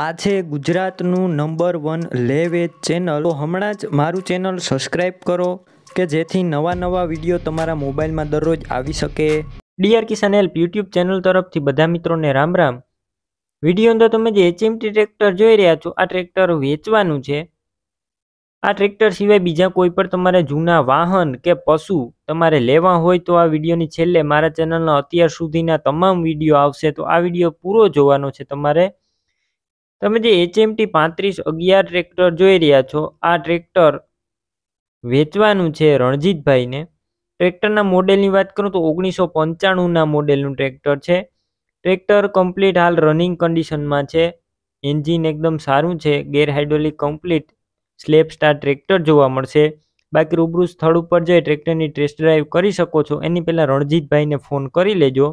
આ છે ગુજરાતનું નંબર વન લેવેજ ચેનલ તો હમણાં જ મારું ચેનલ સબસ્ક્રાઈબ કરો કે જેથી નવા નવા વિડીયો તમારા મોબાઈલમાં દરરોજ આવી શકે DR Kisan help YouTube channel તરફથી બધા મિત્રોને રામ રામ વિડીયો અંદર તમે જે એચએમટી ટ્રેક્ટર જોઈ રહ્યા છો આ ટ્રેક્ટર વેચવાનું છે આ ટ્રેક્ટર સિવાય બીજા કોઈ પણ તમારે જૂના વાહન કે પશુ તમારે લેવા હોય તો આ વિડીયોની છેલ્લે મારા ચેનલના અત્યાર સુધીના તમામ વિડીયો આવશે તો આ વિડીયો પૂરો જોવાનો છે તમારે તમે જે એચએમટી પાંત્રીસ અગિયાર ટ્રેક્ટર જોઈ રહ્યા છો આ ટ્રેક્ટર વેચવાનું છે રણજીતભાઈને ટ્રેક્ટરના મોડેલની વાત કરું તો ઓગણીસો પંચાણુંના મોડેલનું ટ્રેક્ટર છે ટ્રેક્ટર કમ્પ્લીટ હાલ રનિંગ કન્ડિશનમાં છે એન્જિન એકદમ સારું છે ગેરહાઇડ્રોલિક કમ્પ્લીટ સ્લેપ સ્ટાર ટ્રેક્ટર જોવા મળશે બાકી રૂબરૂ સ્થળ ઉપર જઈ ટ્રેક્ટરની ટેસ્ટ ડ્રાઈવ કરી શકો છો એની પહેલાં રણજીતભાઈને ફોન કરી લેજો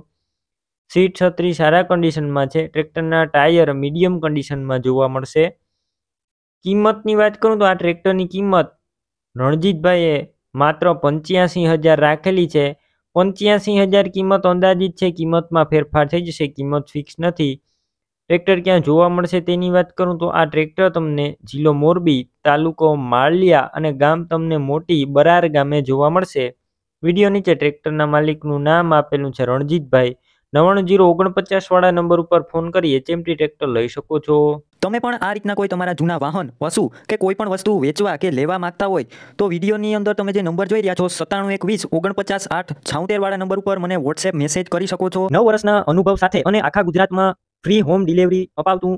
સીટ છત્રી સારા કન્ડિશનમાં છે ટ્રેક્ટરના ટાયર મીડિયમ કન્ડિશનમાં જોવા મળશે કિંમતની વાત કરું તો આ ટ્રેક્ટરની કિંમત રણજીતભાઈએ માત્ર પંચ્યાસી હજાર રાખેલી છે પંચ્યાસી હજાર કિંમત અંદાજિત છે કિંમતમાં ફેરફાર થઈ જશે કિંમત ફિક્સ નથી ટ્રેક્ટર ક્યાં જોવા મળશે તેની વાત કરું તો આ ટ્રેક્ટર તમને જિલ્લો મોરબી તાલુકો માળિયા અને ગામ તમને મોટી બરાર ગામે જોવા મળશે વિડીયો નીચે ટ્રેક્ટરના માલિકનું નામ આપેલું છે રણજીતભાઈ નવ્વાણું જીરો ઓગણપચાસ વાળા નંબર ઉપર ફોન કરી એચએમટી ટ્રેક્ટર લઈ શકો છો તમે પણ આ રીતના કોઈ તમારા જૂના વાહન વસુ કે કોઈ પણ વસ્તુ વેચવા કે લેવા માંગતા હોય તો વિડીયોની અંદર તમે જે નંબર જોઈ રહ્યા છો સત્તાણું એકવીસ ઓગણપચાસ આઠ છાઉતેર વાળા નંબર ઉપર મને વોટ્સએપ મેસેજ કરી શકો છો નવ વર્ષના અનુભવ સાથે અને આખા ગુજરાતમાં ફ્રી હોમ ડિલિવરી અપાવતું